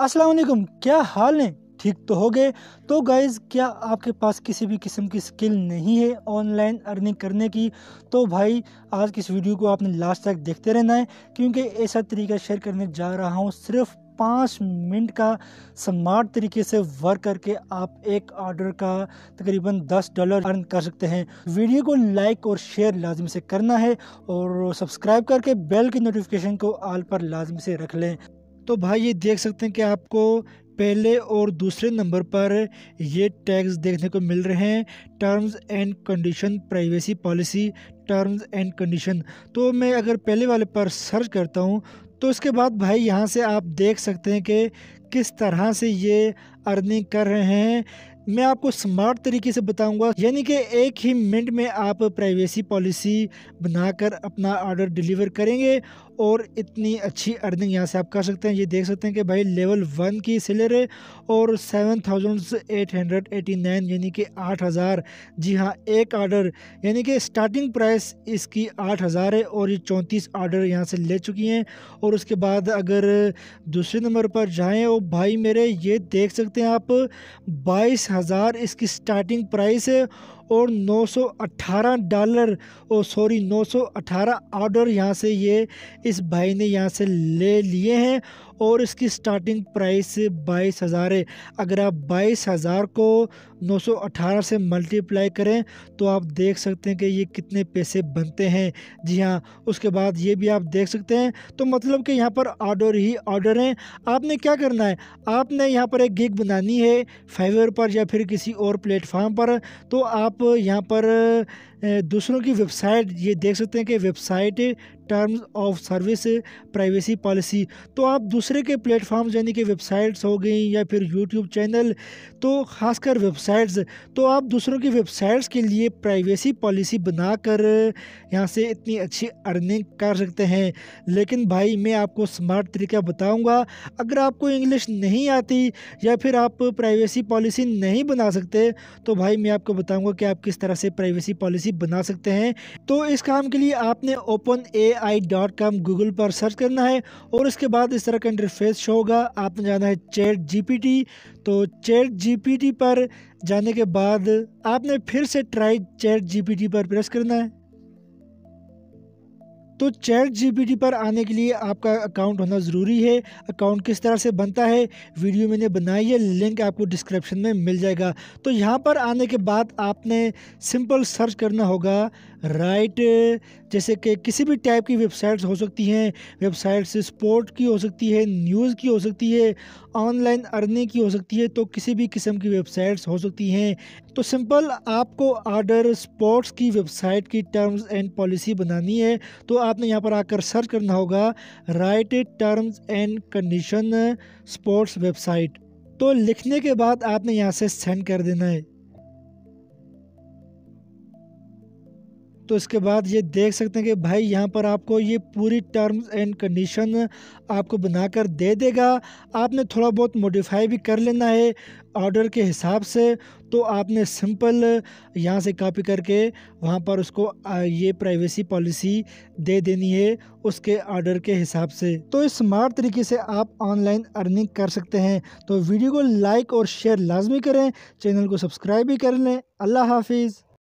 असलम क्या हाल है ठीक तो हो गए तो गाइज़ क्या आपके पास किसी भी किस्म की स्किल नहीं है ऑनलाइन अर्निंग करने की तो भाई आज की इस वीडियो को आपने लास्ट तक देखते रहना है क्योंकि ऐसा तरीका शेयर करने जा रहा हूँ सिर्फ पाँच मिनट का स्मार्ट तरीके से वर्क करके आप एक ऑर्डर का तकरीबन दस डॉलर अर्न कर सकते हैं वीडियो को लाइक और शेयर लाजमी से करना है और सब्सक्राइब करके बेल की नोटिफिकेशन को आल पर लाजमी से रख लें तो भाई ये देख सकते हैं कि आपको पहले और दूसरे नंबर पर ये टैग्स देखने को मिल रहे हैं terms and condition privacy policy terms and condition तो मैं अगर पहले वाले पर सर्च करता हूँ तो उसके बाद भाई यहाँ से आप देख सकते हैं कि किस तरह से ये अर्निंग कर रहे हैं मैं आपको स्मार्ट तरीके से बताऊंगा यानी कि एक ही मिनट में आप प्राइवेसी पॉलिसी बनाकर अपना ऑर्डर डिलीवर करेंगे और इतनी अच्छी अर्निंग यहाँ से आप कर सकते हैं ये देख सकते हैं कि भाई लेवल वन की सेलर है और seven thousand eight hundred eighty nine यानी कि आठ हज़ार जी हाँ एक आर्डर यानी कि स्टार्टिंग प्राइस इसकी आठ हज़ार है और ये चौंतीस आर्डर यहाँ से ले चुकी हैं और उसके बाद अगर दूसरे नंबर पर जाएँ और भाई मेरे ये देख सकते हैं आप बाईस हज़ार इसकी स्टार्टिंग प्राइस है और 918 डॉलर और सॉरी 918 ऑर्डर यहाँ से ये इस भाई ने यहाँ से ले लिए हैं और इसकी स्टार्टिंग प्राइस बाईस हज़ार है अगर आप बाईस हज़ार को 918 से मल्टीप्लाई करें तो आप देख सकते हैं कि ये कितने पैसे बनते हैं जी हाँ उसके बाद ये भी आप देख सकते हैं तो मतलब कि यहाँ पर ऑर्डर ही ऑर्डर हैं आपने क्या करना है आपने यहाँ पर एक गिग बनानी है फाइवर पर या फिर किसी और प्लेटफार्म पर तो आप यहाँ पर दूसरों की वेबसाइट ये देख सकते हैं कि website terms of service privacy policy तो आप दूसरे के प्लेटफॉर्म यानी कि वेबसाइट्स हो गई या फिर यूट्यूब चैनल तो ख़ासकर वेबसाइट्स तो आप दूसरों की वेबसाइट्स के लिए प्राइवेसी पॉलिसी बनाकर यहाँ से इतनी अच्छी अर्निंग कर सकते हैं लेकिन भाई मैं आपको स्मार्ट तरीका बताऊँगा अगर आपको इंग्लिश नहीं आती या फिर आप प्राइवेसी पॉलिसी नहीं बना सकते तो भाई मैं आपको बताऊँगा कि आप किस तरह से प्राइवेसी पॉलिसी बना सकते हैं तो इस काम के लिए आपने open A I dot com Google पर सर्च करना है और उसके बाद इस तरह का इंटरफेस शो होगा आपने जाना है चैट जीपीटी तो चैट जीपीटी पर जाने के बाद आपने फिर से ट्राई चैट जीपीटी पर प्रेस करना है तो चैट जीपीटी पर आने के लिए आपका अकाउंट होना ज़रूरी है अकाउंट किस तरह से बनता है वीडियो मैंने बनाई है लिंक आपको डिस्क्रिप्शन में मिल जाएगा तो यहाँ पर आने के बाद आपने सिंपल सर्च करना होगा राइट जैसे कि किसी भी टाइप की वेबसाइट्स हो सकती हैं वेबसाइट्स स्पोर्ट की हो सकती है न्यूज़ की हो सकती है ऑनलाइन अर्निंग की हो सकती है तो किसी भी किस्म की वेबसाइट्स हो सकती हैं तो सिंपल आपको आर्डर स्पोर्ट्स की वेबसाइट की टर्म्स एंड पॉलिसी बनानी है तो आपने यहाँ पर आकर सर्च करना होगा right terms and condition sports website तो लिखने के बाद आपने यहाँ से सेंड कर देना है तो इसके बाद ये देख सकते हैं कि भाई यहाँ पर आपको ये पूरी टर्म्स एंड कंडीशन आपको बनाकर दे देगा आपने थोड़ा बहुत मॉडिफाई भी कर लेना है ऑर्डर के हिसाब से तो आपने सिंपल यहाँ से कॉपी करके वहाँ पर उसको ये प्राइवेसी पॉलिसी दे देनी है उसके ऑर्डर के हिसाब से तो इस स्मार्ट तरीके से आप ऑनलाइन अर्निंग कर सकते हैं तो वीडियो को लाइक और शेयर लाजमी करें चैनल को सब्सक्राइब भी कर लें अल्लाह हाफिज़